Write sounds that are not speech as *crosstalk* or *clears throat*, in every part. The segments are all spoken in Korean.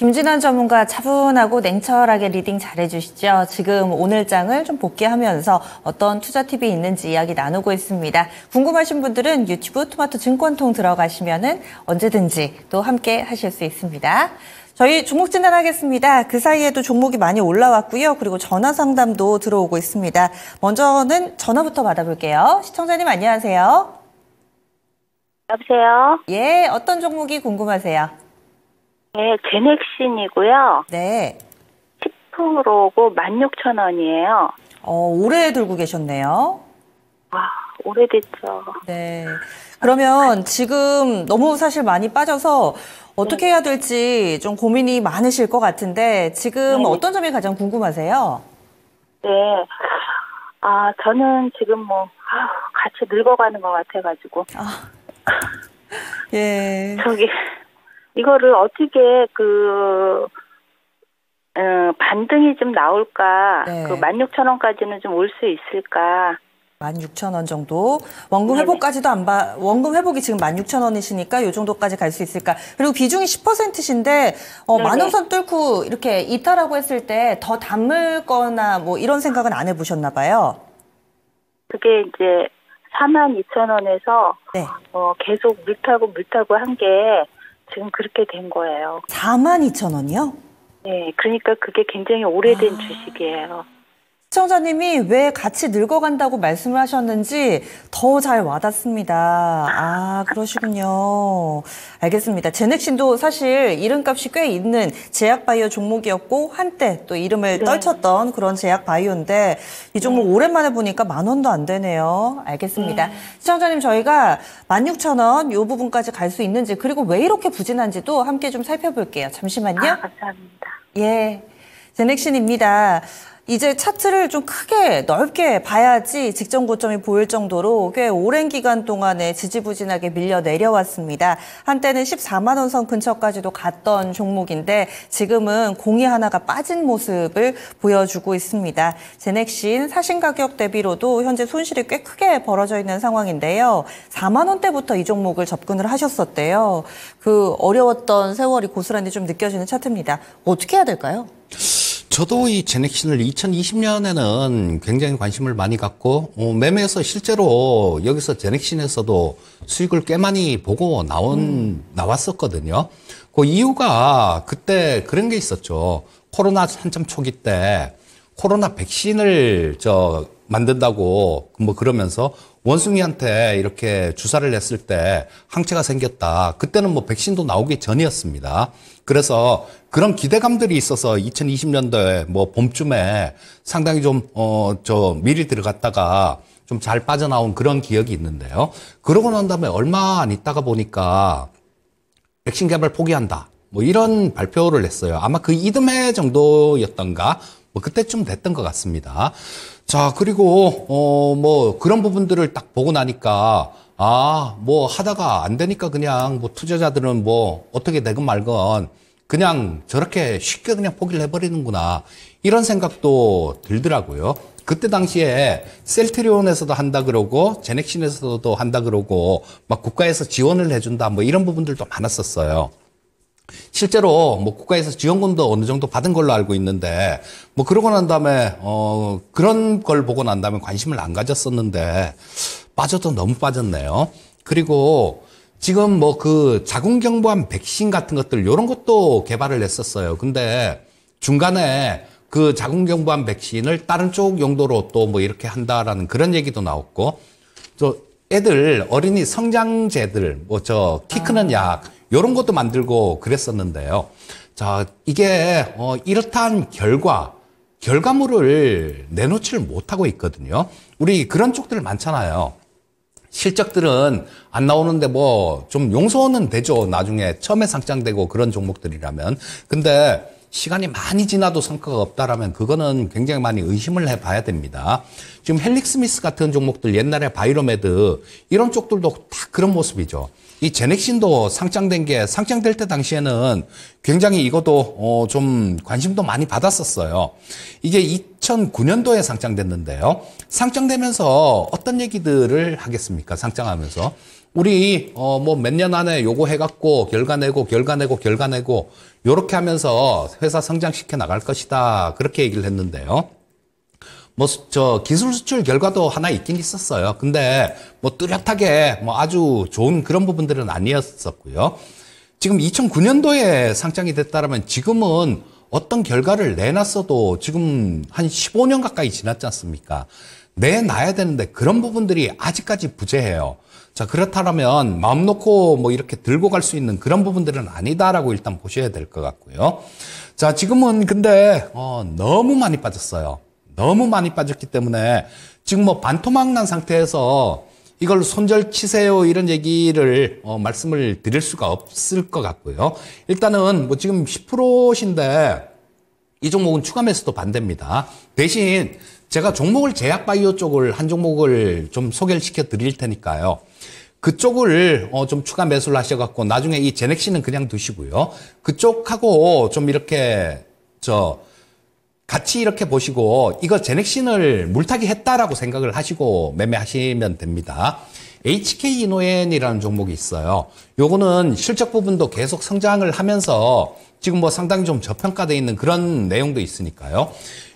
김진환 전문가 차분하고 냉철하게 리딩 잘해주시죠. 지금 오늘장을 좀 복귀하면서 어떤 투자 팁이 있는지 이야기 나누고 있습니다. 궁금하신 분들은 유튜브 토마토 증권통 들어가시면 언제든지 또 함께 하실 수 있습니다. 저희 종목 진단하겠습니다. 그 사이에도 종목이 많이 올라왔고요. 그리고 전화 상담도 들어오고 있습니다. 먼저는 전화부터 받아볼게요. 시청자님 안녕하세요. 여보세요. 예, 어떤 종목이 궁금하세요? 네, 제넥신이고요. 네. 10%고 16,000원이에요. 어, 오래 들고 계셨네요. 와, 오래됐죠. 네. 그러면 지금 너무 사실 많이 빠져서 어떻게 해야 될지 좀 고민이 많으실 것 같은데 지금 네. 어떤 점이 가장 궁금하세요? 네. 아, 저는 지금 뭐 같이 늙어가는 것 같아가지고. 아. 예. 저기 이거를 어떻게 그 어, 반등이 좀 나올까? 네. 그 16,000원까지는 좀 올 수 있을까? 16,000원 정도. 원금 회복까지도 안 봐. 원금 회복이 지금 16,000원이시니까 요 정도까지 갈 수 있을까? 그리고 비중이 10%신데 어, 만원선 뚫고 이렇게 이탈하고 했을 때 더 담을 거나 뭐 이런 생각은 안해 보셨나 봐요. 그게 이제 42,000원에서 네. 어, 계속 물타고 물타고 한게 지금 그렇게 된 거예요. 4만 2천 원이요? 네, 그러니까 그게 굉장히 오래된 아... 주식이에요. 시청자님이 왜 같이 늙어간다고 말씀을 하셨는지 더 잘 와닿습니다. 아, 그러시군요. 알겠습니다. 제넥신도 사실 이름값이 꽤 있는 제약바이오 종목이었고 한때 또 이름을 네. 떨쳤던 그런 제약바이오인데 이 종목 네. 오랜만에 보니까 만 원도 안 되네요. 알겠습니다. 네. 시청자님 저희가 만 육천 원요 부분까지 갈 수 있는지 그리고 왜 이렇게 부진한지도 함께 좀 살펴볼게요. 잠시만요. 아, 감사합니다. 예. 제넥신입니다. 이제 차트를 좀 크게 넓게 봐야지 직전 고점이 보일 정도로 꽤 오랜 기간 동안에 지지부진하게 밀려 내려왔습니다. 한때는 14만 원 선 근처까지도 갔던 종목인데 지금은 공이 하나가 빠진 모습을 보여주고 있습니다. 제넥신 사신 가격 대비로도 현재 손실이 꽤 크게 벌어져 있는 상황인데요. 4만 원대부터 이 종목을 접근을 하셨었대요. 그 어려웠던 세월이 고스란히 좀 느껴지는 차트입니다. 어떻게 해야 될까요? 저도 이 제넥신을 2020년에는 굉장히 관심을 많이 갖고 어, 매매에서 실제로 여기서 제넥신에서도 수익을 꽤 많이 보고 나온 음. 나왔었거든요. 그 이유가 그때 그런 게 있었죠. 코로나 한참 초기 때 코로나 백신을 저 만든다고 뭐 그러면서 원숭이한테 이렇게 주사를 냈을 때 항체가 생겼다. 그때는 뭐 백신도 나오기 전이었습니다. 그래서 그런 기대감들이 있어서 2020년도에 뭐 봄쯤에 상당히 좀, 어, 저 미리 들어갔다가 좀 잘 빠져나온 그런 기억이 있는데요. 그러고 난 다음에 얼마 안 있다가 보니까 백신 개발 포기한다. 뭐 이런 발표를 했어요. 아마 그 이듬해 정도였던가 뭐 그때쯤 됐던 것 같습니다. 자, 그리고, 어, 뭐, 그런 부분들을 딱 보고 나니까, 아, 뭐, 하다가 안 되니까 그냥, 뭐, 투자자들은 뭐, 어떻게 되건 말건, 그냥 저렇게 쉽게 그냥 포기를 해버리는구나. 이런 생각도 들더라고요. 그때 당시에 셀트리온에서도 한다 그러고 제넥신에서도 한다 그러고 막 국가에서 지원을 해준다 뭐 이런 부분들도 많았었어요. 실제로 뭐 국가에서 지원금도 어느 정도 받은 걸로 알고 있는데 뭐 그러고 난 다음에 어 그런 걸 보고 난 다음에 관심을 안 가졌었는데 빠져도 너무 빠졌네요. 그리고 지금 뭐 그 자궁경부암 백신 같은 것들 요런 것도 개발을 했었어요. 근데 중간에 그 자궁경부암 백신을 다른 쪽 용도로 또 뭐 이렇게 한다라는 그런 얘기도 나왔고 또 애들 어린이 성장제들 뭐 저키 크는 아. 약 이런 것도 만들고 그랬었는데요. 자, 이게 어, 이렇한 다 결과 결과물을 내놓지를 못하고 있거든요. 우리 그런 쪽들 많잖아요. 실적들은 안 나오는데 뭐 좀 용서는 되죠. 나중에 처음에 상장되고 그런 종목들이라면. 근데 시간이 많이 지나도 성과가 없다라면 그거는 굉장히 많이 의심을 해 봐야 됩니다. 지금 헬릭스미스 같은 종목들 옛날에 바이로메드 이런 쪽들도 다 그런 모습이죠. 이 제넥신도 상장된 게 상장될 때 당시에는 굉장히 이것도 어좀 관심도 많이 받았었어요. 이게 2009년도에 상장됐는데요. 상장되면서 어떤 얘기들을 하겠습니까? 상장하면서 우리 어뭐 몇 년 안에 요거 해갖고 결과 내고 결과 내고 결과 내고 요렇게 하면서 회사 성장시켜 나갈 것이다 그렇게 얘기를 했는데요. 뭐저 기술 수출 결과도 하나 있긴 있었어요. 근데 뭐 뚜렷하게 뭐 아주 좋은 그런 부분들은 아니었었고요. 지금 2009년도에 상장이 됐다라면 지금은 어떤 결과를 내놨어도 지금 한 15년 가까이 지났지 않습니까? 내놔야 되는데 그런 부분들이 아직까지 부재해요. 자, 그렇다면 마음 놓고 뭐 이렇게 들고 갈 수 있는 그런 부분들은 아니다라고 일단 보셔야 될 것 같고요. 자, 지금은 근데, 어, 너무 많이 빠졌어요. 너무 많이 빠졌기 때문에 지금 뭐 반토막 난 상태에서 이걸 손절치세요 이런 얘기를 어, 말씀을 드릴 수가 없을 것 같고요. 일단은 뭐 지금 10%신데 이 종목은 추가 매수도 반대입니다. 대신 제가 종목을 제약바이오 쪽을 한 종목을 좀 소개를 시켜 드릴 테니까요. 그쪽을 어좀 추가 매수를 하셔갖고 나중에 이제넥시는 그냥 두시고요. 그쪽하고 좀 이렇게 저 같이 이렇게 보시고 이거 제넥신을 물타기 했다라고 생각을 하시고 매매하시면 됩니다. HK 이노엔이라는 종목이 있어요. 요거는 실적 부분도 계속 성장을 하면서 지금 뭐 상당히 좀 저평가되어 있는 그런 내용도 있으니까요.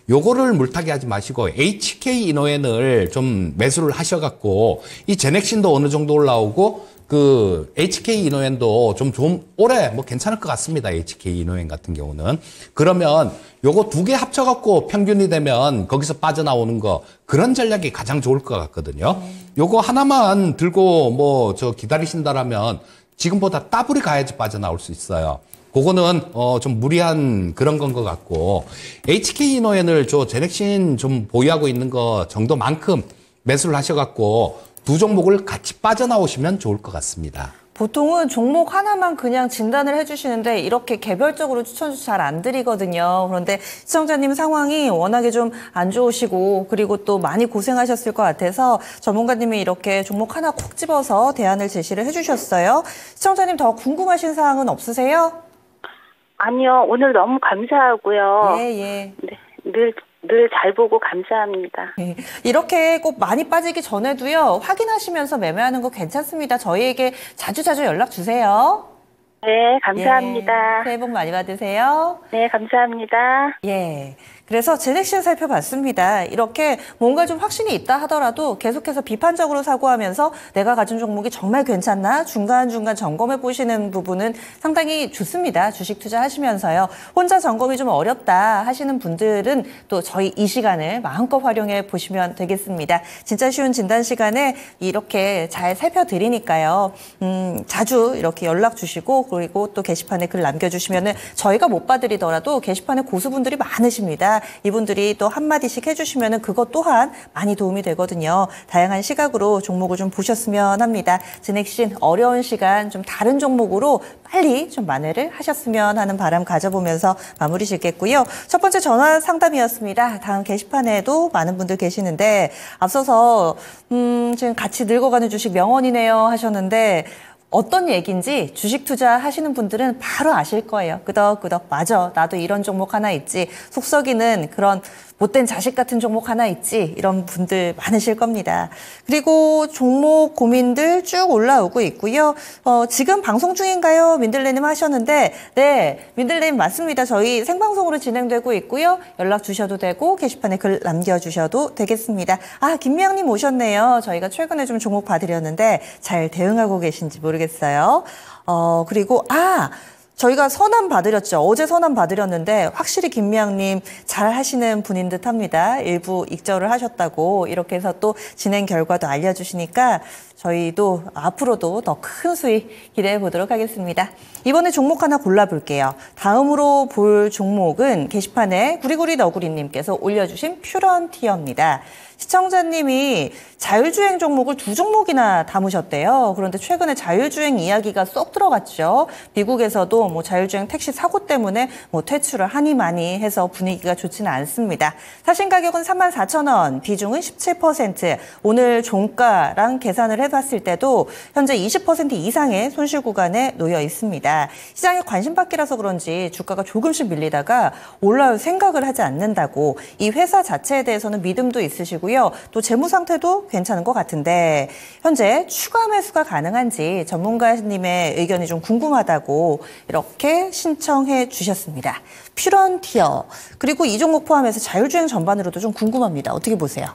요거를 물타기 하지 마시고 HK 이노엔을 좀 매수를 하셔갖고 이 제넥신도 어느 정도 올라오고 그 HK 이노엔도 좀, 좀 올해 뭐 괜찮을 것 같습니다. HK 이노엔 같은 경우는. 그러면 요거 두 개 합쳐갖고 평균이 되면 거기서 빠져나오는 거 그런 전략이 가장 좋을 것 같거든요. 네. 요거 하나만 들고 뭐 저 기다리신다라면 지금보다 따블이 가야지 빠져나올 수 있어요. 그거는 어좀 무리한 그런 건 것 같고 HK 이노엔을 저 제넥신 좀 보유하고 있는 거 정도만큼 매수를 하셔갖고 두 종목을 같이 빠져나오시면 좋을 것 같습니다. 보통은 종목 하나만 그냥 진단을 해주시는데 이렇게 개별적으로 추천 잘안 드리거든요. 그런데 시청자님 상황이 워낙에 좀 안 좋으시고 그리고 또 많이 고생하셨을 것 같아서 전문가님이 이렇게 종목 하나 콕 집어서 대안을 제시를 해주셨어요. 시청자님 더 궁금하신 사항은 없으세요? 아니요. 오늘 너무 감사하고요. 예, 예. 네, 늘 늘잘 보고 감사합니다. 네, 이렇게 꼭 많이 빠지기 전에도요, 확인하시면서 매매하는 거 괜찮습니다. 저희에게 자주자주 연락 주세요. 네, 감사합니다. 예, 새해 복 많이 받으세요. 네, 감사합니다. 예. 그래서 제넥신 살펴봤습니다. 이렇게 뭔가 좀 확신이 있다 하더라도 계속해서 비판적으로 사고하면서 내가 가진 종목이 정말 괜찮나 중간중간 점검해 보시는 부분은 상당히 좋습니다. 주식 투자하시면서요. 혼자 점검이 좀 어렵다 하시는 분들은 또 저희 이 시간을 마음껏 활용해 보시면 되겠습니다. 진짜 쉬운 진단 시간에 이렇게 잘 살펴드리니까요. 음, 자주 이렇게 연락 주시고 그리고 또 게시판에 글 남겨주시면 저희가 못 봐드리더라도 게시판에 고수분들이 많으십니다. 이분들이 또 한마디씩 해주시면 그것 또한 많이 도움이 되거든요. 다양한 시각으로 종목을 좀 보셨으면 합니다. 진액신 어려운 시간 좀 다른 종목으로 빨리 좀 만회를 하셨으면 하는 바람 가져보면서 마무리 짓겠고요. 첫 번째 전화 상담이었습니다. 다음 게시판에도 많은 분들 계시는데 앞서서 음, 지금 같이 늙어가는 주식 명언이네요 하셨는데 어떤 얘기인지 주식 투자 하시는 분들은 바로 아실 거예요. 끄덕끄덕 맞아. 나도 이런 종목 하나 있지. 속썩이는 그런 못된 자식 같은 종목 하나 있지 이런 분들 많으실 겁니다. 그리고 종목 고민들 쭉 올라오고 있고요. 어, 지금 방송 중인가요? 민들레님 하셨는데 네 민들레님 맞습니다. 저희 생방송으로 진행되고 있고요. 연락 주셔도 되고 게시판에 글 남겨주셔도 되겠습니다. 아 김미영님 오셨네요. 저희가 최근에 좀 종목 봐드렸는데 잘 대응하고 계신지 모르겠어요. 어, 그리고, 아, 저희가 선언 받으렸죠. 어제 선언 받으렸는데 확실히 김미양님 잘 하시는 분인 듯 합니다. 일부 익절을 하셨다고 이렇게 해서 또 진행 결과도 알려주시니까 저희도 앞으로도 더 큰 수익 기대해 보도록 하겠습니다. 이번에 종목 하나 골라볼게요. 다음으로 볼 종목은 게시판에 구리구리 너구리님께서 올려주신 퓨런티어입니다. 시청자님이 자율주행 종목을 두 종목이나 담으셨대요. 그런데 최근에 자율주행 이야기가 쏙 들어갔죠. 미국에서도 뭐 자율주행 택시 사고 때문에 뭐 퇴출을 하니 많이 해서 분위기가 좋지는 않습니다. 사신 가격은 3 4 0원 비중은 17%. 오늘 종가랑 계산을 해서 해봤을 때도 현재 20% 이상의 손실 구간에 놓여 있습니다. 시장의 관심 받기라서 그런지 주가가 조금씩 밀리다가 올라올 생각을 하지 않는다고 이 회사 자체에 대해서는 믿음도 있으시고요. 또 재무 상태도 괜찮은 것 같은데 현재 추가 매수가 가능한지 전문가님의 의견이 좀 궁금하다고 이렇게 신청해 주셨습니다. 퓨런티어 그리고 이종목 포함해서 자율주행 전반으로도 좀 궁금합니다. 어떻게 보세요?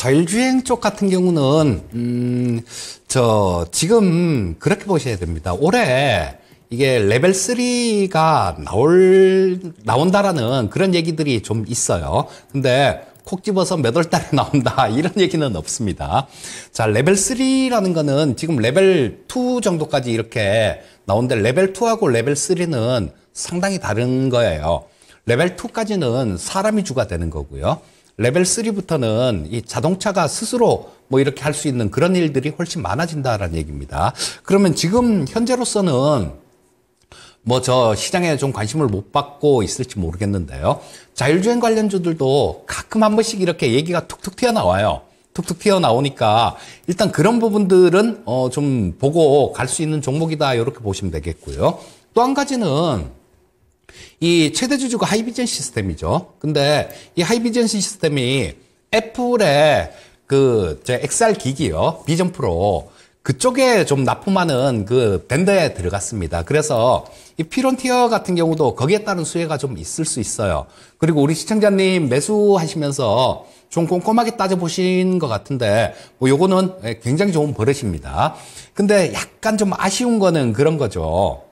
자율주행 쪽 같은 경우는 음, 저 지금 그렇게 보셔야 됩니다. 올해 이게 레벨 3가 나올 나온다라는 그런 얘기들이 좀 있어요. 근데 콕 집어서 몇월 달에 *laughs* 나온다 이런 얘기는 없습니다. 자 레벨 3라는 거는 지금 레벨 2 정도까지 이렇게 나온데 레벨 2하고 레벨 3는 상당히 다른 거예요. 레벨 2까지는 사람이 주가 되는 거고요. 레벨 3부터는 이 자동차가 스스로 뭐 이렇게 할 수 있는 그런 일들이 훨씬 많아진다라는 얘기입니다. 그러면 지금 현재로서는 뭐 저 시장에 좀 관심을 못 받고 있을지 모르겠는데요. 자율주행 관련주들도 가끔 한 번씩 이렇게 얘기가 툭툭 튀어나와요. 툭툭 튀어나오니까 일단 그런 부분들은 어좀 보고 갈 수 있는 종목이다 이렇게 보시면 되겠고요. 또 한 가지는 이 최대 주주가 하이비전 시스템이죠. 근데 이하이비전 시스템이 애플의 그제 XR 기기요. 비전 프로 그쪽에 좀 납품하는 그 밴드에 들어갔습니다. 그래서 이 피론티어 같은 경우도 거기에 따른 수혜가 좀 있을 수 있어요. 그리고 우리 시청자님 매수하시면서 좀 꼼꼼하게 따져보신 것 같은데 뭐 요거는 예, 굉장히 좋은 버릇입니다. 근데 약간 좀 아쉬운 거는 그런 거죠.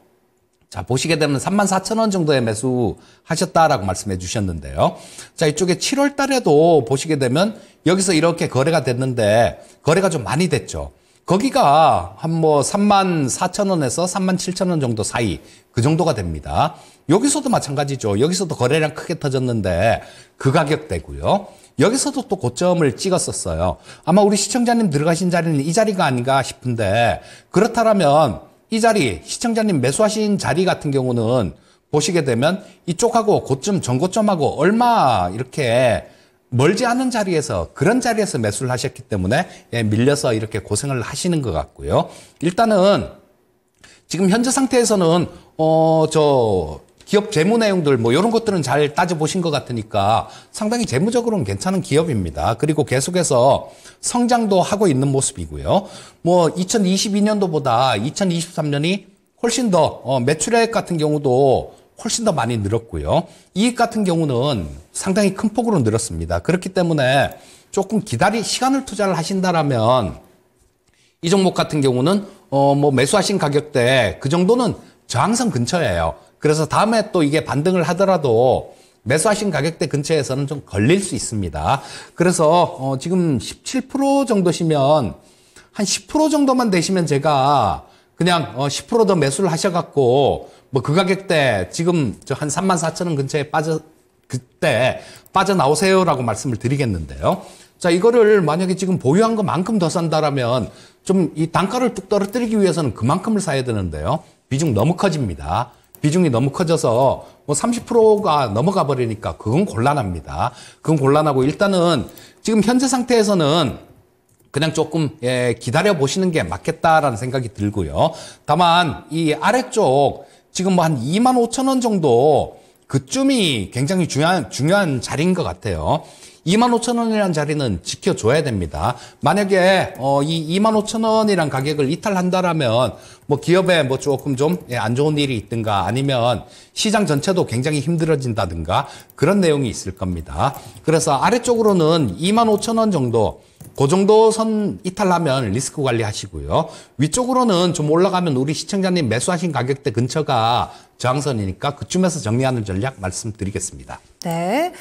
자, 보시게 되면 34,000원 정도에 매수하셨다라고 말씀해 주셨는데요. 자, 이쪽에 7월 달에도 보시게 되면 여기서 이렇게 거래가 됐는데 거래가 좀 많이 됐죠. 거기가 한 뭐 34,000원에서 37,000원 정도 사이 그 정도가 됩니다. 여기서도 마찬가지죠. 여기서도 거래량 크게 터졌는데 그 가격대고요. 여기서도 또 고점을 찍었었어요. 아마 우리 시청자님 들어가신 자리는 이 자리가 아닌가 싶은데 그렇다면 라이 자리, 시청자님 매수하신 자리 같은 경우는 보시게 되면 이쪽하고 고점, 전고점하고 얼마 이렇게 멀지 않은 자리에서 그런 자리에서 매수를 하셨기 때문에 예, 밀려서 이렇게 고생을 하시는 것 같고요. 일단은 지금 현재 상태에서는 어저 기업 재무 내용들 뭐 이런 것들은 잘 따져보신 것 같으니까 상당히 재무적으로는 괜찮은 기업입니다. 그리고 계속해서 성장도 하고 있는 모습이고요. 뭐 2022년도보다 2023년이 훨씬 더 어, 매출액 같은 경우도 훨씬 더 많이 늘었고요. 이익 같은 경우는 상당히 큰 폭으로 늘었습니다. 그렇기 때문에 조금 기다리 시간을 투자를 하신다라면 이 종목 같은 경우는 어뭐 매수하신 가격대 그 정도는 저항선 근처예요. 그래서 다음에 또 이게 반등을 하더라도 매수하신 가격대 근처에서는 좀 걸릴 수 있습니다. 그래서 어 지금 17% 정도시면 한 10% 정도만 되시면 제가 그냥 어 10%더 매수를 하셔갖고 뭐 그 가격대 지금 저 한3 4 0 0 0원 근처에 빠져 그때 빠져나오세요라고 말씀을 드리겠는데요. 자 이거를 만약에 지금 보유한 것만큼 더 산다라면 좀 이 단가를 뚝 떨어뜨리기 위해서는 그만큼을 사야 되는데요. 비중 너무 커집니다. 비중이 너무 커져서 뭐 30%가 넘어가 버리니까 그건 곤란합니다. 그건 곤란하고 일단은 지금 현재 상태에서는 그냥 조금 예, 기다려 보시는 게 맞겠다라는 생각이 들고요. 다만 이 아래쪽 지금 뭐 한 2만 5천 원 정도 그쯤이 굉장히 중요한 중요한 자리인 것 같아요. 2만 5천 원이라는 자리는 지켜줘야 됩니다. 만약에 어, 이 2만 5천 원이란 가격을 이탈한다라면 뭐 기업에 뭐 조금 좀안 예, 좋은 일이 있든가 아니면 시장 전체도 굉장히 힘들어진다든가 그런 내용이 있을 겁니다. 그래서 아래쪽으로는 2만 5천 원 정도 그 정도 선 이탈하면 리스크 관리하시고요. 위쪽으로는 좀 올라가면 우리 시청자님 매수하신 가격대 근처가 저항선이니까 그쯤에서 정리하는 전략 말씀드리겠습니다. 네.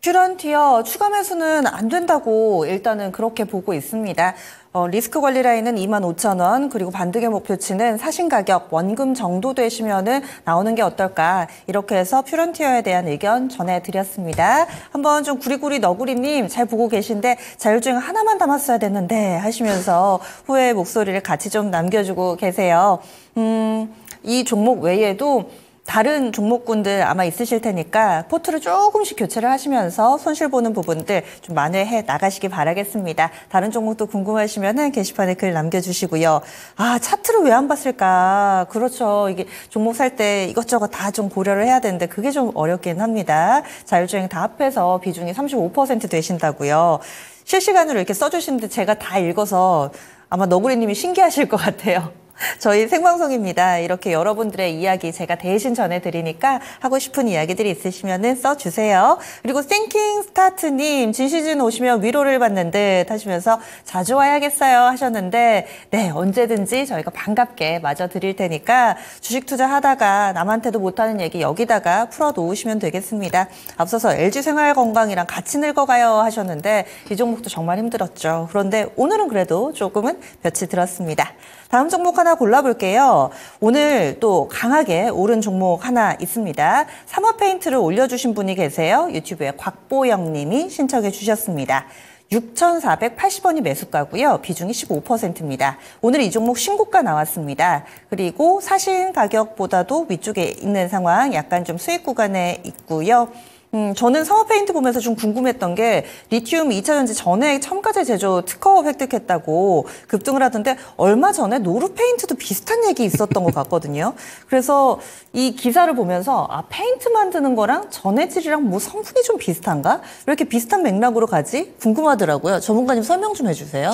퓨런티어 추가 매수는 안 된다고 일단은 그렇게 보고 있습니다. 어, 리스크 관리 라인은 2 5 0 0원 그리고 반등의 목표치는 사신 가격 원금 정도 되시면은 나오는 게 어떨까 이렇게 해서 퓨런티어에 대한 의견 전해드렸습니다. 한번 좀 구리구리 너구리님 잘 보고 계신데 자율주행 하나만 담았어야 됐는데 하시면서 후회 목소리를 같이 좀 남겨주고 계세요. 음, 이 종목 외에도 다른 종목군들 아마 있으실 테니까 포트를 조금씩 교체를 하시면서 손실 보는 부분들 좀 만회해 나가시기 바라겠습니다. 다른 종목도 궁금하시면 게시판에 글 남겨주시고요. 아 차트를 왜 안 봤을까? 그렇죠. 이게 종목 살 때 이것저것 다 좀 고려를 해야 되는데 그게 좀 어렵긴 합니다. 자율주행 다 합해서 비중이 35% 되신다고요. 실시간으로 이렇게 써주시는데 제가 다 읽어서 아마 너구리님이 신기하실 것 같아요. 저희 생방송입니다. 이렇게 여러분들의 이야기 제가 대신 전해드리니까 하고 싶은 이야기들이 있으시면 써주세요. 그리고 땡킹 스타트님 진시즌 오시면 위로를 받는 듯 하시면서 자주 와야겠어요 하셨는데 네 언제든지 저희가 반갑게 맞아 드릴 테니까 주식 투자하다가 남한테도 못하는 얘기 여기다가 풀어놓으시면 되겠습니다. 앞서서 LG 생활건강이랑 같이 늙어가요 하셨는데 이 종목도 정말 힘들었죠. 그런데 오늘은 그래도 조금은 볕이 들었습니다. 다음 종목 하나 하나 골라볼게요. 오늘 또 강하게 오른 종목 하나 있습니다. 사모 페인트를 올려주신 분이 계세요. 유튜브에 곽보영 님이 신청해 주셨습니다. 6,480원이 매수가고요. 비중이 15%입니다. 오늘 이 종목 신고가 나왔습니다. 그리고 사신 가격보다도 위쪽에 있는 상황 약간 좀 수익 구간에 있고요. 음, 저는 사업 페인트 보면서 좀 궁금했던 게 리튬 2차 전지 전에 첨가제 제조 특허 획득했다고 급등을 하던데 얼마 전에 노루 페인트도 비슷한 얘기 있었던 것 같거든요. 그래서 이 기사를 보면서 아 페인트 만드는 거랑 전해질이랑 뭐 성분이 좀 비슷한가? 왜 이렇게 비슷한 맥락으로 가지? 궁금하더라고요. 전문가님 설명 좀 해주세요.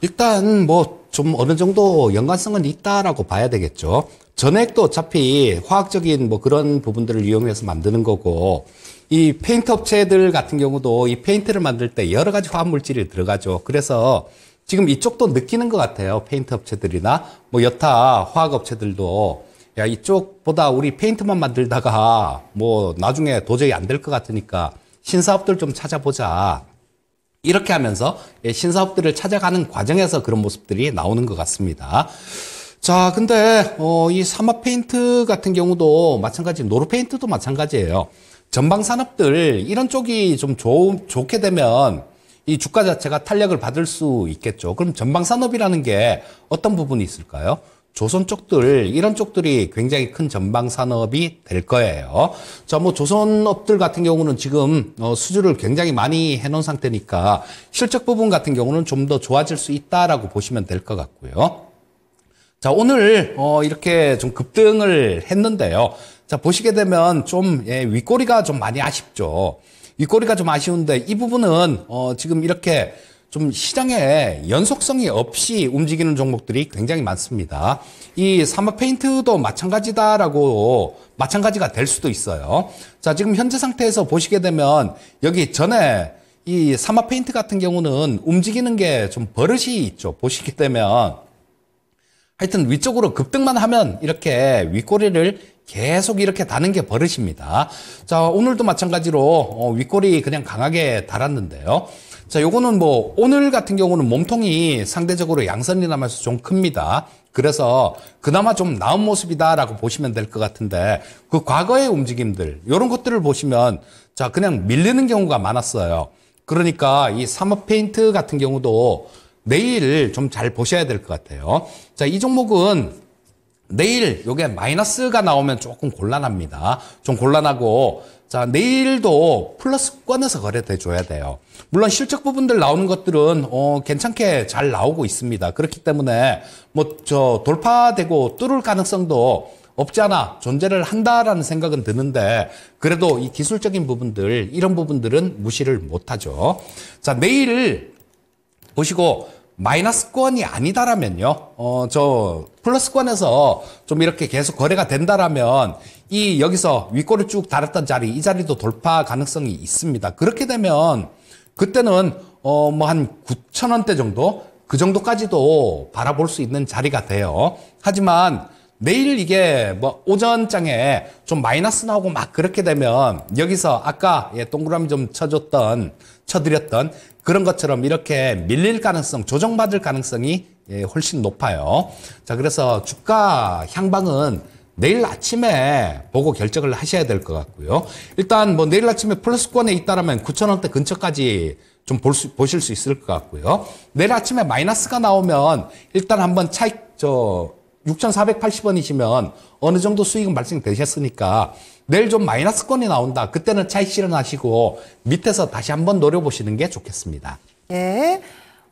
일단 뭐 좀 어느 정도 연관성은 있다라고 봐야 되겠죠. 전액도 어차피 화학적인 뭐 그런 부분들을 이용해서 만드는 거고 이 페인트 업체들 같은 경우도 이 페인트를 만들 때 여러 가지 화합물질이 들어가죠. 그래서 지금 이쪽도 느끼는 것 같아요. 페인트 업체들이나 뭐 여타 화학 업체들도 야 이쪽보다 우리 페인트만 만들다가 뭐 나중에 도저히 안 될 것 같으니까 신사업들 좀 찾아보자. 이렇게 하면서 예, 신사업들을 찾아가는 과정에서 그런 모습들이 나오는 것 같습니다. 자, 근데 어, 이 사마 페인트 같은 경우도 마찬가지, 노루 페인트도 마찬가지예요. 전방 산업들 이런 쪽이 좀 좋, 좋게 되면 이 주가 자체가 탄력을 받을 수 있겠죠. 그럼 전방 산업이라는 게 어떤 부분이 있을까요? 조선 쪽들 이런 쪽들이 굉장히 큰 전방 산업이 될 거예요. 자뭐 조선업들 같은 경우는 지금 어, 수주를 굉장히 많이 해놓은 상태니까 실적 부분 같은 경우는 좀 더 좋아질 수 있다라고 보시면 될 것 같고요. 자 오늘 어, 이렇게 좀 급등을 했는데요. 자, 보시게 되면 좀, 예, 윗꼬리가 좀 많이 아쉽죠. 윗꼬리가 좀 아쉬운데 이 부분은, 어, 지금 이렇게 좀 시장에 연속성이 없이 움직이는 종목들이 굉장히 많습니다. 이 사막 페인트도 마찬가지다라고 마찬가지가 될 수도 있어요. 자, 지금 현재 상태에서 보시게 되면 여기 전에 이사마 페인트 같은 경우는 움직이는 게 좀 버릇이 있죠. 보시게 되면 하여튼 위쪽으로 급등만 하면 이렇게 윗꼬리를 계속 이렇게 다는 게 버릇입니다. 자, 오늘도 마찬가지로 어, 윗골이 그냥 강하게 달았는데요. 자, 요거는 뭐 오늘 같은 경우는 몸통이 상대적으로 양선이 남아서 좀 큽니다. 그래서 그나마 좀 나은 모습이다라고 보시면 될 것 같은데 그 과거의 움직임들 요런 것들을 보시면 자 그냥 밀리는 경우가 많았어요. 그러니까 이사모 페인트 같은 경우도 내일 좀 잘 보셔야 될 것 같아요. 자, 이 종목은 내일 요게 마이너스가 나오면 조금 곤란합니다. 좀 곤란하고 자 내일도 플러스권에서 거래돼 줘야 돼요. 물론 실적 부분들 나오는 것들은 어, 괜찮게 잘 나오고 있습니다. 그렇기 때문에 뭐 저 돌파되고 뚫을 가능성도 없지 않아 존재를 한다라는 생각은 드는데 그래도 이 기술적인 부분들 이런 부분들은 무시를 못하죠. 자 내일 보시고 마이너스권이 아니다라면요. 어, 저 플러스권에서 좀 이렇게 계속 거래가 된다라면 이 여기서 윗골을 쭉 달았던 자리 이 자리도 돌파 가능성이 있습니다. 그렇게 되면 그때는 어, 뭐 한 9천 원대 정도 그 정도까지도 바라볼 수 있는 자리가 돼요. 하지만 내일 이게 뭐 오전장에 좀 마이너스 나오고 막 그렇게 되면 여기서 아까 예, 동그라미 좀 쳐줬던 쳐드렸던 그런 것처럼 이렇게 밀릴 가능성, 조정받을 가능성이 예, 훨씬 높아요. 자, 그래서 주가 향방은 내일 아침에 보고 결정을 하셔야 될 것 같고요. 일단 뭐 내일 아침에 플러스권에 있다라면 9,000원대 근처까지 좀 볼, 수, 보실 수 있을 것 같고요. 내일 아침에 마이너스가 나오면 일단 한번 차익 저 6,480원이시면 어느 정도 수익은 발생되셨으니까 내일 좀 마이너스권이 나온다. 그때는 차익 실현하시고 밑에서 다시 한번 노려보시는 게 좋겠습니다. 예.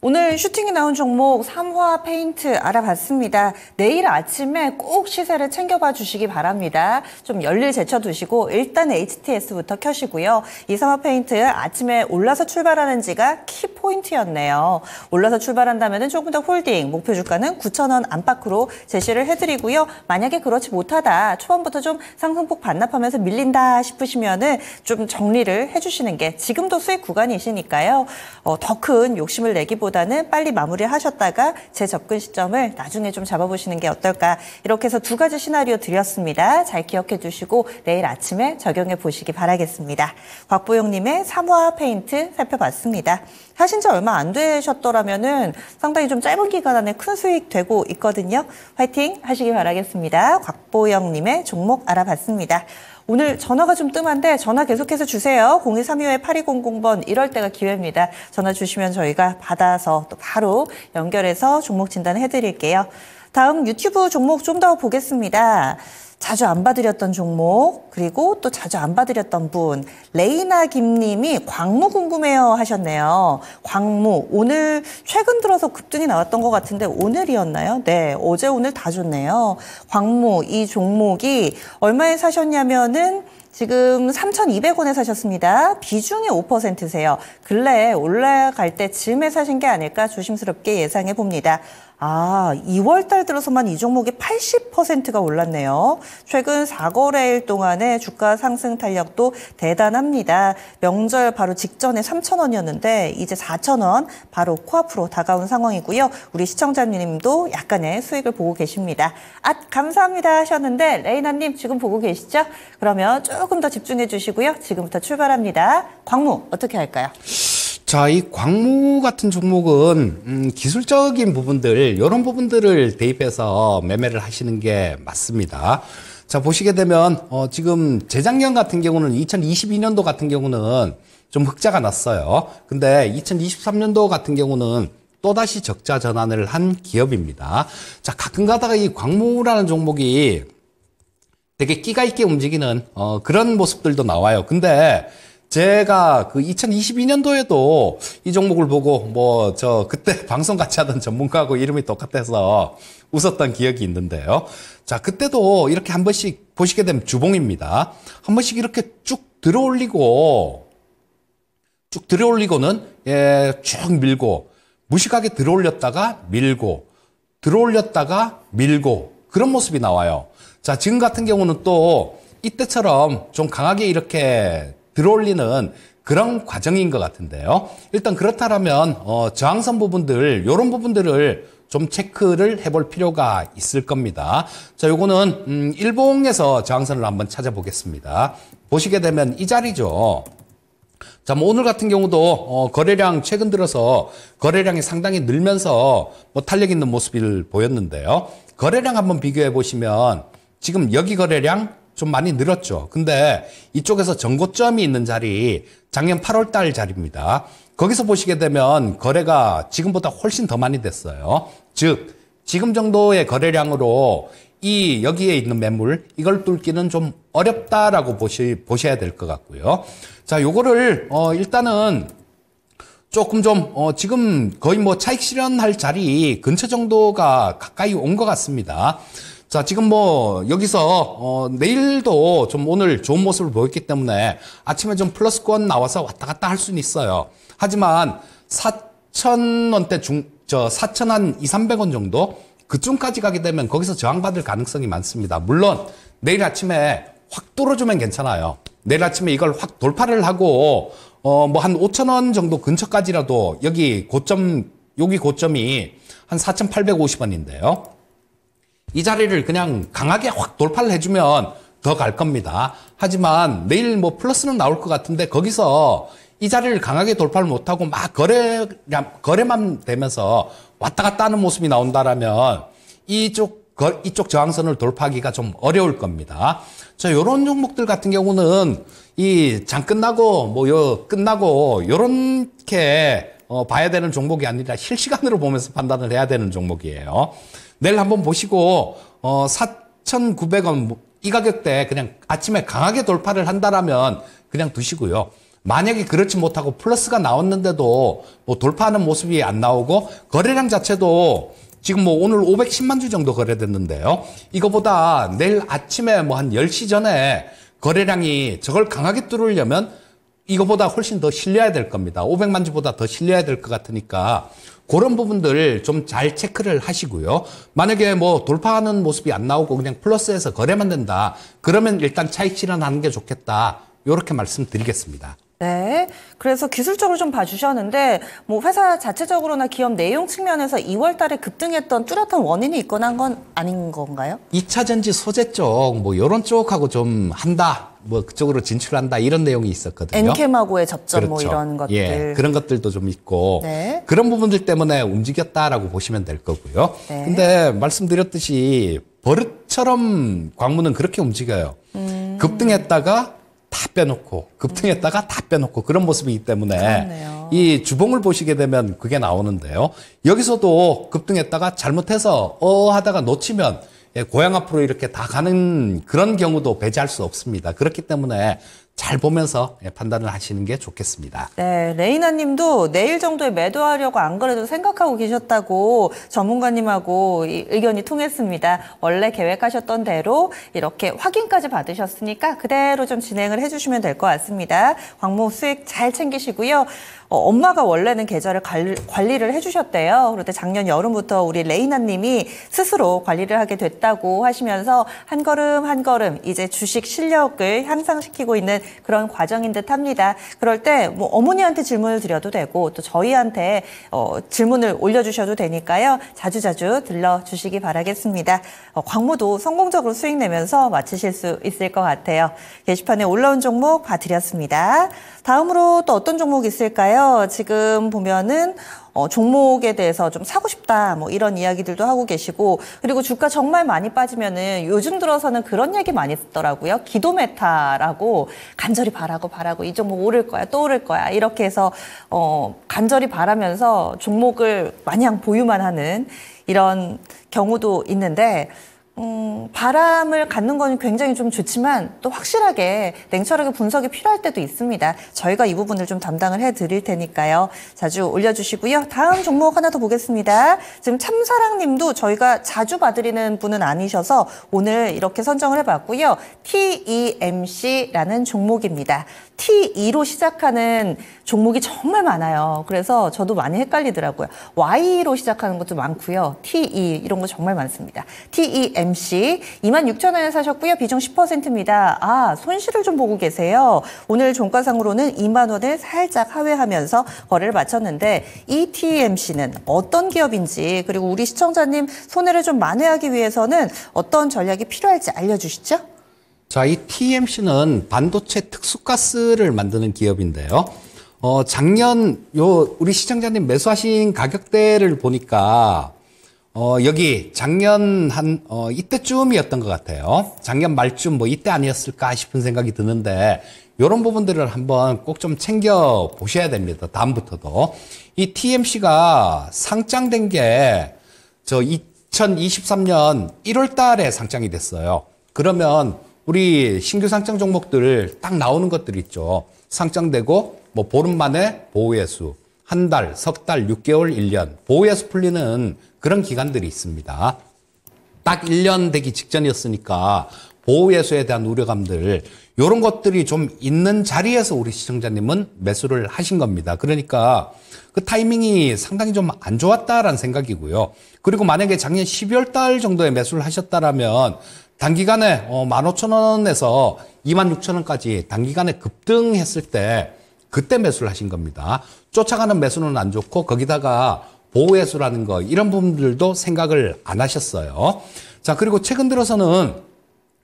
오늘 슈팅이 나온 종목 삼화 페인트 알아봤습니다. 내일 아침에 꼭 시세를 챙겨봐 주시기 바랍니다. 좀 열일 제쳐두시고 일단 HTS부터 켜시고요. 이삼화 페인트 아침에 올라서 출발하는 지가 키포인트였네요. 올라서 출발한다면 조금 더 홀딩, 목표 주가는 9천원 안팎으로 제시를 해드리고요. 만약에 그렇지 못하다, 초반부터 좀 상승폭 반납하면서 밀린다 싶으시면 은좀 정리를 해주시는 게 지금도 수익 구간이시니까요. 어, 더 큰 욕심을 내기보다 하보다는 빨리 마무리 하셨다가 제접근 시점을 나중에 좀 잡아보시는 게 어떨까 이렇게 해서 두 가지 시나리오 드렸습니다. 잘 기억해 주시고 내일 아침에 적용해 보시기 바라겠습니다. 곽보영님의 3화 페인트 살펴봤습니다. 하신 지 얼마 안되셨더라면 상당히 좀 짧은 기간 안에 큰 수익 되고 있거든요. 화이팅 하시기 바라겠습니다. 곽보영님의 종목 알아봤습니다. 오늘 전화가 좀 뜸한데 전화 계속해서 주세요. 0232-8200번 이럴 때가 기회입니다. 전화 주시면 저희가 받아서 또 바로 연결해서 종목 진단 해드릴게요. 다음 유튜브 종목 좀 더 보겠습니다. 자주 안 봐드렸던 종목 그리고 또 자주 안 봐드렸던 분 레이나 김님이 광무 궁금해요 하셨네요. 광무 오늘 최근 들어서 급등이 나왔던 것 같은데 오늘이었나요? 네 어제 오늘 다 좋네요. 광무 이 종목이 얼마에 사셨냐면은 지금 3,200원에 사셨습니다. 비중이 5%세요. 근래에 올라갈 때쯤에 사신 게 아닐까 조심스럽게 예상해 봅니다. 아, 2월 달 들어서만 이 종목이 80%가 올랐네요. 최근 4거래일 동안의 주가 상승 탄력도 대단합니다. 명절 바로 직전에 3,000원이었는데 이제 4,000원 바로 코앞으로 다가온 상황이고요. 우리 시청자님도 약간의 수익을 보고 계십니다. 아, 감사합니다 하셨는데 레이나 님 지금 보고 계시죠? 그러면 조금 더 집중해 주시고요. 지금부터 출발합니다. 광무 어떻게 할까요? 자, 이 광무 같은 종목은 음, 기술적인 부분들, 이런 부분들을 대입해서 매매를 하시는 게 맞습니다. 자, 보시게 되면 어, 지금 재작년 같은 경우는 2022년도 같은 경우는 좀 흑자가 났어요. 근데 2023년도 같은 경우는 또다시 적자 전환을 한 기업입니다. 자, 가끔 가다가 이 광무라는 종목이 되게 끼가 있게 움직이는 어, 그런 모습들도 나와요. 근데 제가 그 2022년도에도 이 종목을 보고 뭐 저 그때 *laughs* 방송 같이 하던 전문가하고 이름이 똑같아서 웃었던 기억이 있는데요. 자, 그때도 이렇게 한 번씩 보시게 되면 주봉입니다. 한 번씩 이렇게 쭉 들어올리고 쭉 들어올리고는 예, 쭉 밀고 무식하게 들어올렸다가 밀고 들어올렸다가 밀고 그런 모습이 나와요. 자, 지금 같은 경우는 또 이때처럼 좀 강하게 이렇게 들어올리는 그런 과정인 것 같은데요. 일단 그렇다면 어, 저항선 부분들 이런 부분들을 좀 체크를 해볼 필요가 있을 겁니다. 자, 요거는 음, 일봉에서 저항선을 한번 찾아보겠습니다. 보시게 되면 이 자리죠. 자, 뭐 오늘 같은 경우도 어, 거래량 최근 들어서 거래량이 상당히 늘면서 뭐 탄력 있는 모습을 보였는데요. 거래량 한번 비교해 보시면 지금 여기 거래량 좀 많이 늘었죠. 근데 이쪽에서 전고점이 있는 자리 작년 8월 달 자리입니다. 거기서 보시게 되면 거래가 지금보다 훨씬 더 많이 됐어요. 즉 지금 정도의 거래량으로 이 여기에 있는 매물 이걸 뚫기는 좀 어렵다라고 보시 보셔야 될 것 같고요. 자, 요거를 어 일단은 조금 좀 어 지금 거의 뭐 차익 실현할 자리 근처 정도가 가까이 온 것 같습니다. 자, 지금 뭐 여기서 어, 내일도 좀 오늘 좋은 모습을 보였기 때문에 아침에 좀 플러스권 나와서 왔다 갔다 할 수는 있어요. 하지만 4천원대 중, 저 4천 원 2, 300원 정도 그쯤까지 가게 되면 거기서 저항받을 가능성이 많습니다. 물론 내일 아침에 확 뚫어주면 괜찮아요. 내일 아침에 이걸 확 돌파를 하고 어뭐 한 5천 원 정도 근처까지라도 여기 고점 여기 고점이 한 4,850원인데요. 이 자리를 그냥 강하게 확 돌파를 해주면 더 갈 겁니다. 하지만 내일 뭐 플러스는 나올 것 같은데 거기서 이 자리를 강하게 돌파를 못하고 막 거래, 거래만 되면서 왔다 갔다 하는 모습이 나온다라면 이쪽, 거, 이쪽 저항선을 돌파하기가 좀 어려울 겁니다. 자, 요런 종목들 같은 경우는 이 장 끝나고 뭐 요 끝나고 요렇게 어, 봐야 되는 종목이 아니라 실시간으로 보면서 판단을 해야 되는 종목이에요. 내일 한번 보시고 어 4,900원 뭐, 이 가격대 그냥 아침에 강하게 돌파를 한다라면 그냥 두시고요. 만약에 그렇지 못하고 플러스가 나왔는데도 뭐 돌파하는 모습이 안 나오고 거래량 자체도 지금 뭐 오늘 510만 주 정도 거래됐는데요. 이거보다 내일 아침에 뭐 한 10시 전에 거래량이 저걸 강하게 뚫으려면 이거보다 훨씬 더 실려야 될 겁니다. 500만 주보다 더 실려야 될 것 같으니까 그런 부분들 좀 잘 체크를 하시고요. 만약에 뭐 돌파하는 모습이 안 나오고 그냥 플러스에서 거래만 된다. 그러면 일단 차익 실현하는 게 좋겠다. 이렇게 말씀드리겠습니다. 네. 그래서 기술적으로 좀 봐주셨는데, 뭐 회사 자체적으로나 기업 내용 측면에서 2월 달에 급등했던 뚜렷한 원인이 있거나 한 건 아닌 건가요? 2차 전지 소재 쪽, 뭐 요런 쪽하고 좀 한다. 뭐 그쪽으로 진출한다 이런 내용이 있었거든요. 엔캠하고의 접점 뭐 그렇죠. 뭐 이런 것들. 예, 그런 것들도 좀 있고 네. 그런 부분들 때문에 움직였다라고 보시면 될 거고요. 네. 근데 말씀드렸듯이 버릇처럼 광무는 그렇게 움직여요. 음... 급등했다가 다 빼놓고 급등했다가 다 빼놓고 그런 모습이기 때문에 그렇네요. 이 주봉을 보시게 되면 그게 나오는데요. 여기서도 급등했다가 잘못해서 어 하다가 놓치면 예, 고향 앞으로 이렇게 다 가는 그런 경우도 배제할 수 없습니다. 그렇기 때문에 잘 보면서 예, 판단을 하시는 게 좋겠습니다. 네, 레이나 님도 내일 정도에 매도하려고 안 그래도 생각하고 계셨다고 전문가님하고 의견이 통했습니다. 원래 계획하셨던 대로 이렇게 확인까지 받으셨으니까 그대로 좀 진행을 해주시면 될 것 같습니다. 광목 수익 잘 챙기시고요. 어, 엄마가 원래는 계좌를 관리를 해주셨대요. 그런데 작년 여름부터 우리 레이나님이 스스로 관리를 하게 됐다고 하시면서 한 걸음 한 걸음 이제 주식 실력을 향상시키고 있는 그런 과정인 듯합니다. 그럴 때 뭐 어머니한테 질문을 드려도 되고 또 저희한테 어, 질문을 올려주셔도 되니까요. 자주자주 들러주시기 바라겠습니다. 어, 광무도 성공적으로 수익 내면서 마치실 수 있을 것 같아요. 게시판에 올라온 종목 봐드렸습니다. 다음으로 또 어떤 종목 있을까요? 있어요. 지금 보면은 어, 종목에 대해서 좀 사고 싶다 뭐 이런 이야기들도 하고 계시고 그리고 주가 정말 많이 빠지면은 요즘 들어서는 그런 얘기 많이 듣더라고요 기도메타라고 간절히 바라고 바라고 이 종목 뭐 오를 거야 또 오를 거야 이렇게 해서 어, 간절히 바라면서 종목을 마냥 보유만 하는 이런 경우도 있는데 음, 바람을 갖는 건 굉장히 좀 좋지만 또 확실하게 냉철하게 분석이 필요할 때도 있습니다. 저희가 이 부분을 좀 담당을 해드릴 테니까요. 자주 올려주시고요. 다음 종목 하나 더 보겠습니다. 지금 참사랑님도 저희가 자주 봐드리는 분은 아니셔서 오늘 이렇게 선정을 해봤고요. TEMC라는 종목입니다. T2로 시작하는 종목이 정말 많아요. 그래서 저도 많이 헷갈리더라고요. Y로 시작하는 것도 많고요. T2 e 이런 거 정말 많습니다. TEMC MC 26,000원에 사셨고요. 비중 10%입니다. 아, 손실을 좀 보고 계세요. 오늘 종가상으로는 2만 원을 살짝 하회하면서 거래를 마쳤는데 ETMC는 어떤 기업인지 그리고 우리 시청자님 손해를 좀 만회하기 위해서는 어떤 전략이 필요할지 알려주시죠. 자, 이 e TMC는 반도체 특수가스를 만드는 기업인데요. 어, 작년 요 우리 시청자님 매수하신 가격대를 보니까 어, 여기 작년 한, 어, 이때쯤이었던 것 같아요. 작년 말쯤 뭐 이때 아니었을까 싶은 생각이 드는데, 이런 부분들을 한번 꼭 좀 챙겨 보셔야 됩니다. 다음부터도. 이 TMC가 상장된 게 저 2023년 1월 달에 상장이 됐어요. 그러면 우리 신규 상장 종목들 딱 나오는 것들 있죠. 상장되고 뭐 보름 만에 보호예수, 한 달, 석 달, 6개월, 1년. 보호예수 풀리는 그런 기간들이 있습니다. 딱 1년 되기 직전이었으니까 보호예수에 대한 우려감들 이런 것들이 좀 있는 자리에서 우리 시청자님은 매수를 하신 겁니다. 그러니까 그 타이밍이 상당히 좀 안 좋았다라는 생각이고요. 그리고 만약에 작년 12월 달 정도에 매수를 하셨다라면 단기간에 15,000원에서 어, 26,000원까지 단기간에 급등했을 때 그때 매수를 하신 겁니다. 쫓아가는 매수는 안 좋고 거기다가 보호해수라는 거 이런 부분들도 생각을 안 하셨어요. 자 그리고 최근 들어서는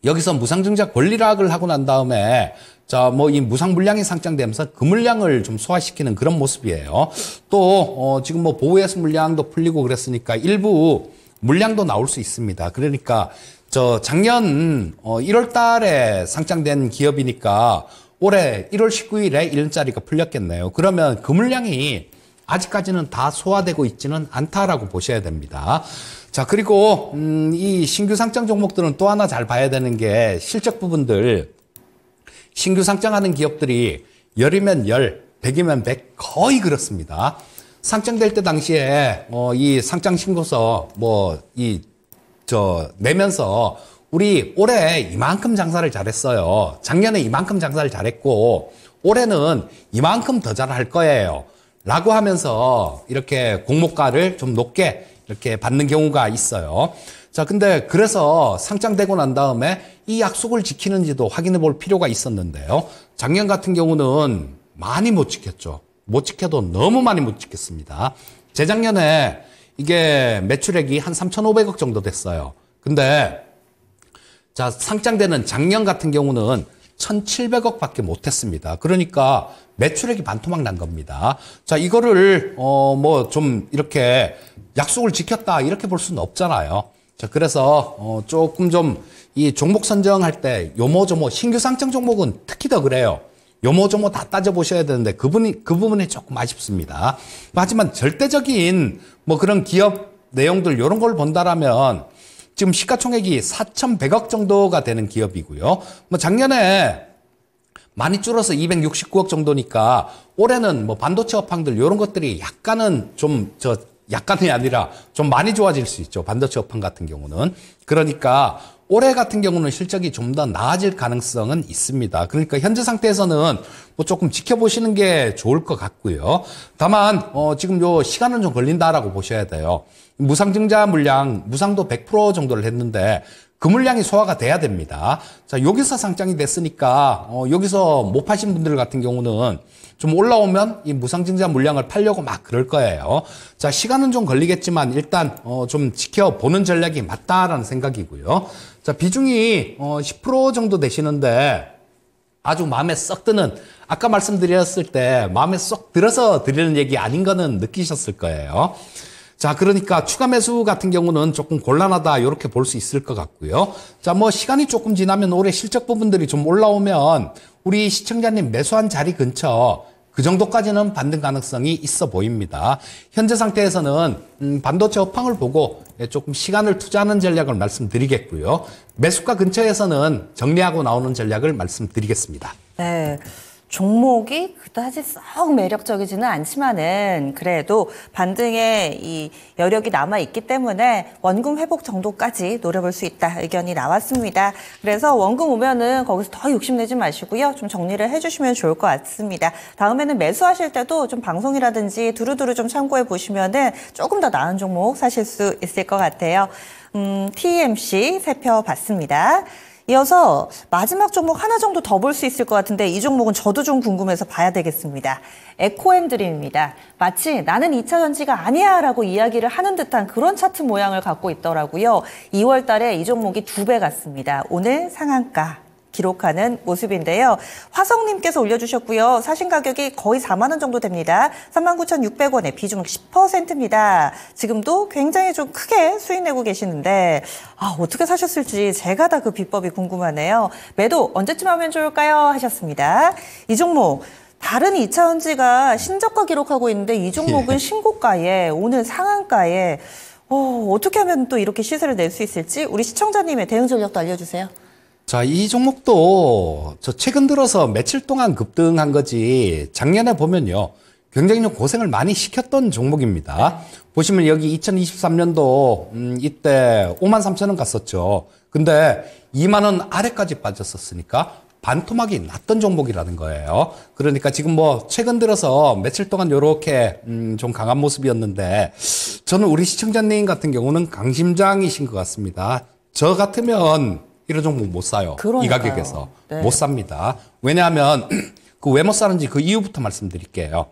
여기서 무상증자 권리락을 하고 난 다음에 자, 뭐 이 무상 물량이 상장되면서 그 물량을 좀 소화시키는 그런 모습이에요. 또 어, 지금 뭐 보호해수 물량도 풀리고 그랬으니까 일부 물량도 나올 수 있습니다. 그러니까 저 작년 어, 1월 달에 상장된 기업이니까 올해 1월 19일에 1년짜리가 풀렸겠네요. 그러면 그 물량이 아직까지는 다 소화되고 있지는 않다라고 보셔야 됩니다. 자, 그리고 음, 이 신규 상장 종목들은 또 하나 잘 봐야 되는 게 실적 부분들 신규 상장하는 기업들이 열이면 열, 백이면 백 거의 그렇습니다. 상장될 때 당시에 어, 이 상장 신고서 뭐 이 저 내면서 우리 올해 이만큼 장사를 잘했어요. 작년에 이만큼 장사를 잘했고 올해는 이만큼 더 잘할 거예요. 라고 하면서 이렇게 공모가를 좀 높게 이렇게 받는 경우가 있어요. 자, 근데 그래서 상장되고 난 다음에 이 약속을 지키는지도 확인해 볼 필요가 있었는데요. 작년 같은 경우는 많이 못 지켰죠. 못 지켜도 너무 많이 못 지켰습니다. 재작년에 이게 매출액이 한 3,500억 정도 됐어요. 근데 자, 상장되는 작년 같은 경우는 1,700억 밖에 못했습니다. 그러니까 매출액이 반토막 난 겁니다. 자, 이거를, 어, 뭐 좀 이렇게 약속을 지켰다 이렇게 볼 수는 없잖아요. 자, 그래서, 어, 조금 좀 이 종목 선정할 때 요모조모 신규 상장 종목은 특히 더 그래요. 요모조모 다 따져보셔야 되는데 그분이그 부분이 조금 아쉽습니다. 하지만 절대적인 뭐 그런 기업 내용들 요런 걸 본다라면 지금 시가총액이 4,100억 정도가 되는 기업이고요. 뭐 작년에 많이 줄어서 269억 정도니까 올해는 뭐 반도체 업황들 이런 것들이 약간은 좀 저 약간이 아니라 좀 많이 좋아질 수 있죠. 반도체 업황 같은 경우는. 그러니까 올해 같은 경우는 실적이 좀 더 나아질 가능성은 있습니다. 그러니까 현재 상태에서는 뭐 조금 지켜보시는 게 좋을 것 같고요. 다만 어 지금 요 시간은 좀 걸린다라고 보셔야 돼요. 무상증자 물량, 무상도 100% 정도를 했는데 그 물량이 소화가 돼야 됩니다. 자, 여기서 상장이 됐으니까 어, 여기서 못 파신 분들 같은 경우는 좀 올라오면 이 무상증자 물량을 팔려고 막 그럴 거예요. 자, 시간은 좀 걸리겠지만 일단 어, 좀 지켜보는 전략이 맞다라는 생각이고요. 자, 비중이 어, 10% 정도 되시는데 아주 마음에 썩 드는 아까 말씀드렸을 때 마음에 쏙 들어서 드리는 얘기 아닌 거는 느끼셨을 거예요. 자, 그러니까 추가 매수 같은 경우는 조금 곤란하다 이렇게 볼 수 있을 것 같고요. 자, 뭐 시간이 조금 지나면 올해 실적 부분들이 좀 올라오면 우리 시청자님 매수한 자리 근처 그 정도까지는 반등 가능성이 있어 보입니다. 현재 상태에서는 음, 반도체 업황을 보고 예, 조금 시간을 투자하는 전략을 말씀드리겠고요. 매수가 근처에서는 정리하고 나오는 전략을 말씀드리겠습니다. 네. 종목이 그다지 썩 매력적이지는 않지만은 그래도 반등의 이 여력이 남아 있기 때문에 원금 회복 정도까지 노려볼 수 있다 의견이 나왔습니다. 그래서 원금 오면은 거기서 더 욕심내지 마시고요. 좀 정리를 해주시면 좋을 것 같습니다. 다음에는 매수하실 때도 좀 방송이라든지 두루두루 좀 참고해 보시면은 조금 더 나은 종목 사실 수 있을 것 같아요. 음, TMC 살펴봤습니다. 이어서 마지막 종목 하나 정도 더 볼 수 있을 것 같은데 이 종목은 저도 좀 궁금해서 봐야 되겠습니다. 에코앤드림입니다. 마치 나는 2차 전지가 아니야 라고 이야기를 하는 듯한 그런 차트 모양을 갖고 있더라고요. 2월 달에 이 종목이 두 배 갔습니다. 오늘 상한가 기록하는 모습인데요. 화성님께서 올려주셨고요. 사신 가격이 거의 4만 원 정도 됩니다. 39,600원에 비중 10%입니다. 지금도 굉장히 좀 크게 수익 내고 계시는데 아, 어떻게 사셨을지 제가 다 그 비법이 궁금하네요. 매도 언제쯤 하면 좋을까요? 하셨습니다. 이 종목 다른 2차원지가 신저가 기록하고 있는데 이 종목은 예. 신고가에 오늘 상한가에 어, 어떻게 하면 또 이렇게 시세를 낼 수 있을지 우리 시청자님의 대응 전략도 알려주세요. 자, 이 종목도 저 최근 들어서 며칠 동안 급등한 거지 작년에 보면요. 굉장히 좀 고생을 많이 시켰던 종목입니다. 보시면 여기 2023년도 음, 이때 5만 3천 원 갔었죠. 근데 2만 원 아래까지 빠졌었으니까 반토막이 났던 종목이라는 거예요. 그러니까 지금 뭐 최근 들어서 며칠 동안 이렇게 음, 좀 강한 모습이었는데 저는 우리 시청자님 같은 경우는 강심장이신 것 같습니다. 저 같으면 이런 종목 못 사요. 그러니까요. 이 가격에서 네. 못 삽니다. 왜냐하면 *clears throat* 그 왜 못 사는지 그 이유부터 말씀드릴게요.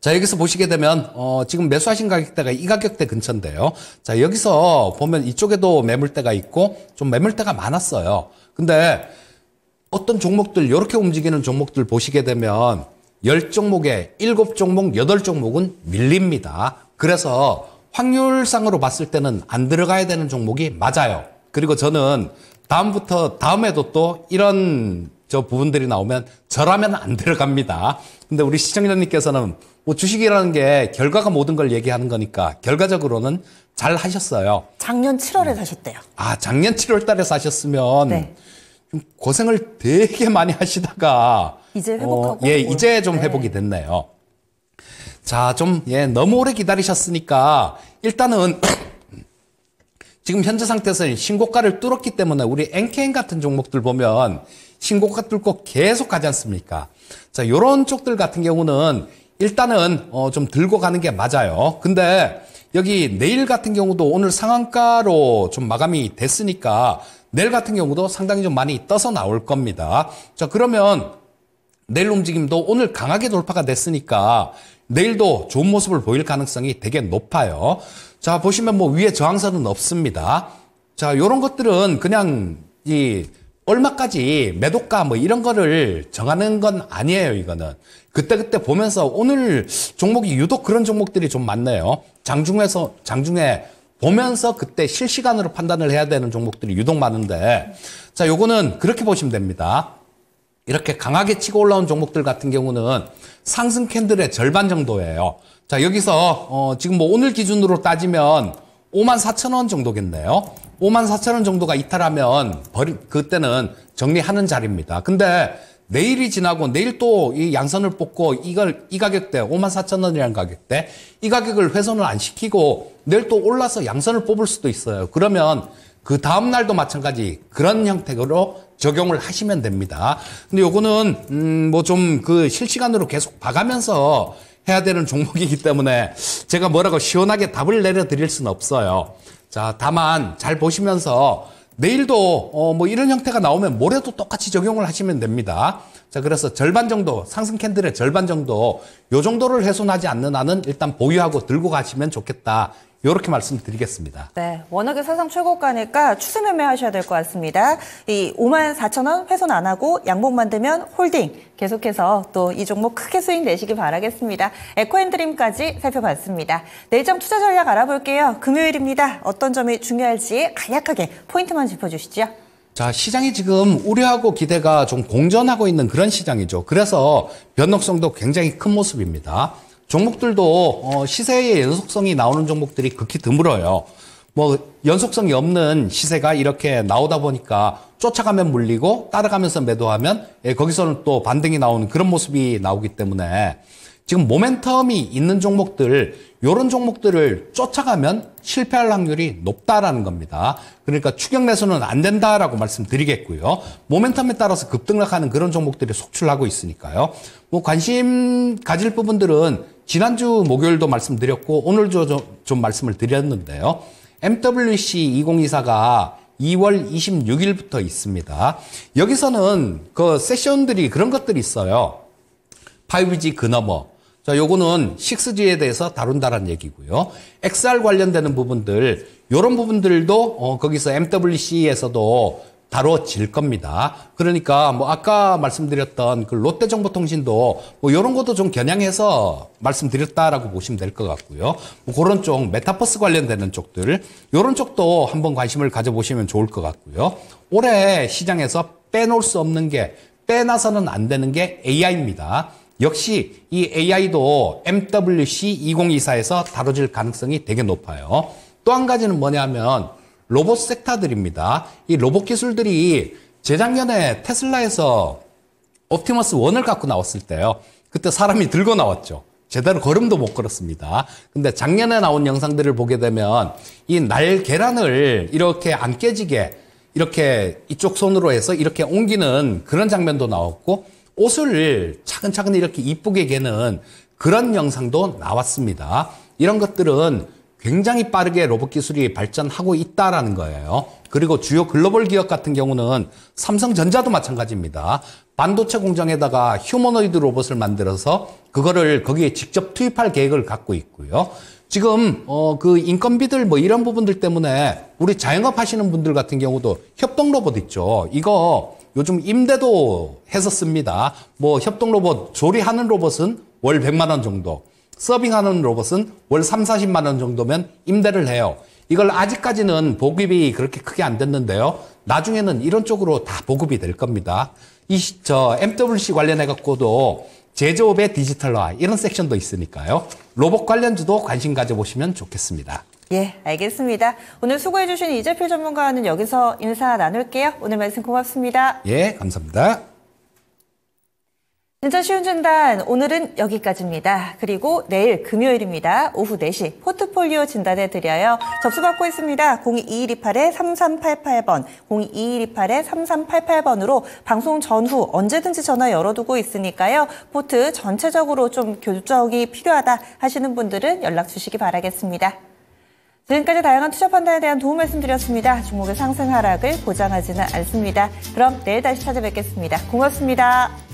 자 여기서 보시게 되면 어, 지금 매수하신 가격대가 이 가격대 근처인데요. 자 여기서 보면 이쪽에도 매물대가 있고 좀 매물대가 많았어요. 근데 어떤 종목들 이렇게 움직이는 종목들 보시게 되면 1 0종목에7 종목 8 종목은 밀립니다. 그래서 확률상으로 봤을 때는 안 들어가야 되는 종목이 맞아요. 그리고 저는 다음부터 다음에도 또 이런 저 부분들이 나오면 저라면 안 들어갑니다. 근데 우리 시청자님께서는 뭐 주식이라는 게 결과가 모든 걸 얘기하는 거니까 결과적으로는 잘 하셨어요. 작년 7월에 사셨대요. 아, 작년 7월 달에 사셨으면 네. 고생을 되게 많이 하시다가 이제 어, 회복하고 어, 예, 이제 좀 네. 회복이 됐네요. 자, 좀 예, 너무 오래 기다리셨으니까 일단은 지금 현재 상태에서는 신고가를 뚫었기 때문에 우리 NKN 같은 종목들 보면 신고가 뚫고 계속 가지 않습니까? 자, 요런 쪽들 같은 경우는 일단은 어, 좀 들고 가는 게 맞아요. 근데 여기 내일 같은 경우도 오늘 상한가로 좀 마감이 됐으니까 내일 같은 경우도 상당히 좀 많이 떠서 나올 겁니다. 자, 그러면 내일 움직임도 오늘 강하게 돌파가 됐으니까 내일도 좋은 모습을 보일 가능성이 되게 높아요. 자, 보시면 뭐 위에 저항선은 없습니다. 자, 요런 것들은 그냥 이 얼마까지 매도가 뭐 이런 거를 정하는 건 아니에요, 이거는. 그때그때 그때 보면서 오늘 종목이 유독 그런 종목들이 좀 많네요. 장중에서, 장중에 보면서 그때 실시간으로 판단을 해야 되는 종목들이 유독 많은데 자, 요거는 그렇게 보시면 됩니다. 이렇게 강하게 치고 올라온 종목들 같은 경우는 상승 캔들의 절반 정도예요. 자 여기서 어, 지금 뭐 오늘 기준으로 따지면 5만 4천 원 정도겠네요. 5만 4천 원 정도가 이탈하면 버리, 그때는 정리하는 자리입니다. 근데 내일이 지나고 내일 또 이 양선을 뽑고 이걸 이 가격대 5만 4천 원이라는 가격대 이 가격을 훼손을 안 시키고 내일 또 올라서 양선을 뽑을 수도 있어요. 그러면 그 다음 날도 마찬가지 그런 형태로 적용을 하시면 됩니다. 근데 요거는 음뭐좀 그 실시간으로 계속 봐가면서 해야 되는 종목이기 때문에 제가 뭐라고 시원하게 답을 내려드릴 수는 없어요. 자, 다만 잘 보시면서 내일도 어뭐 이런 형태가 나오면 모레도 똑같이 적용을 하시면 됩니다. 자, 그래서 절반 정도 상승 캔들의 절반 정도 요 정도를 훼손하지 않는 한은 일단 보유하고 들고 가시면 좋겠다. 이렇게 말씀드리겠습니다. 네, 워낙에 사상 최고가니까 추세 매매하셔야 될 것 같습니다. 이 5만 4천 원 훼손 안 하고 양봉만 되면 홀딩 계속해서 또 이 종목 크게 수익 내시기 바라겠습니다. 에코앤드림까지 살펴봤습니다. 내일장 투자 전략 알아볼게요. 금요일입니다. 어떤 점이 중요할지 간략하게 포인트만 짚어주시죠. 자, 시장이 지금 우려하고 기대가 좀 공전하고 있는 그런 시장이죠. 그래서 변동성도 굉장히 큰 모습입니다. 종목들도 어, 시세의 연속성이 나오는 종목들이 극히 드물어요. 뭐 연속성이 없는 시세가 이렇게 나오다 보니까 쫓아가면 물리고 따라가면서 매도하면 예, 거기서는 또 반등이 나오는 그런 모습이 나오기 때문에 지금 모멘텀이 있는 종목들 이런 종목들을 쫓아가면 실패할 확률이 높다라는 겁니다. 그러니까 추격 매수는 안 된다라고 말씀드리겠고요. 모멘텀에 따라서 급등락하는 그런 종목들이 속출하고 있으니까요. 뭐 관심 가질 부분들은 지난주 목요일도 말씀드렸고 오늘도 좀, 좀 말씀을 드렸는데요. MWC 2024가 2월 26일부터 있습니다. 여기서는 그 세션들이 그런 것들이 있어요. 5G 그너머 자, 요거는 6G에 대해서 다룬다는 얘기고요. XR 관련되는 부분들, 요런 부분들도 어, 거기서 MWC에서도 다뤄질 겁니다. 그러니까 뭐 아까 말씀드렸던 그 롯데정보통신도 뭐 이런 것도 좀 겨냥해서 말씀드렸다라고 보시면 될 것 같고요. 뭐 그런 쪽 메타버스 관련되는 쪽들 이런 쪽도 한번 관심을 가져보시면 좋을 것 같고요. 올해 시장에서 빼놓을 수 없는 게 빼놔서는 안 되는 게 AI입니다. 역시 이 AI도 MWC 2024에서 다뤄질 가능성이 되게 높아요. 또 한 가지는 뭐냐면 로봇 섹터들입니다. 이 로봇 기술들이 재작년에 테슬라에서 옵티머스 원을 갖고 나왔을 때요. 그때 사람이 들고 나왔죠. 제대로 걸음도 못 걸었습니다. 근데 작년에 나온 영상들을 보게 되면 이 날 계란을 이렇게 안 깨지게 이렇게 이쪽 손으로 해서 이렇게 옮기는 그런 장면도 나왔고 옷을 차근차근 이렇게 이쁘게 개는 그런 영상도 나왔습니다. 이런 것들은 굉장히 빠르게 로봇 기술이 발전하고 있다라는 거예요. 그리고 주요 글로벌 기업 같은 경우는 삼성전자도 마찬가지입니다. 반도체 공장에다가 휴머노이드 로봇을 만들어서 그거를 거기에 직접 투입할 계획을 갖고 있고요. 지금 어그 인건비들 뭐 이런 부분들 때문에 우리 자영업 하시는 분들 같은 경우도 협동 로봇 있죠. 이거 요즘 임대도 해서 씁니다. 뭐 협동 로봇 조리하는 로봇은 월 100만 원 정도. 서빙하는 로봇은 월 3, 40만 원 정도면 임대를 해요. 이걸 아직까지는 보급이 그렇게 크게 안 됐는데요. 나중에는 이런 쪽으로 다 보급이 될 겁니다. 이 저 MWC 관련해 갖고도 제조업의 디지털화 이런 섹션도 있으니까요. 로봇 관련주도 관심 가져보시면 좋겠습니다. 예, 알겠습니다. 오늘 수고해주신 이재필 전문가는 여기서 인사 나눌게요. 오늘 말씀 고맙습니다. 예, 감사합니다. 진짜 쉬운 진단 오늘은 여기까지입니다. 그리고 내일 금요일입니다. 오후 4시 포트폴리오 진단해 드려요. 접수 받고 있습니다. 022128-3388번, 022128-3388번으로 방송 전후 언제든지 전화 열어두고 있으니까요. 포트 전체적으로 좀 교정이 필요하다 하시는 분들은 연락 주시기 바라겠습니다. 지금까지 다양한 투자 판단에 대한 도움 말씀드렸습니다. 종목의 상승 하락을 보장하지는 않습니다. 그럼 내일 다시 찾아뵙겠습니다. 고맙습니다.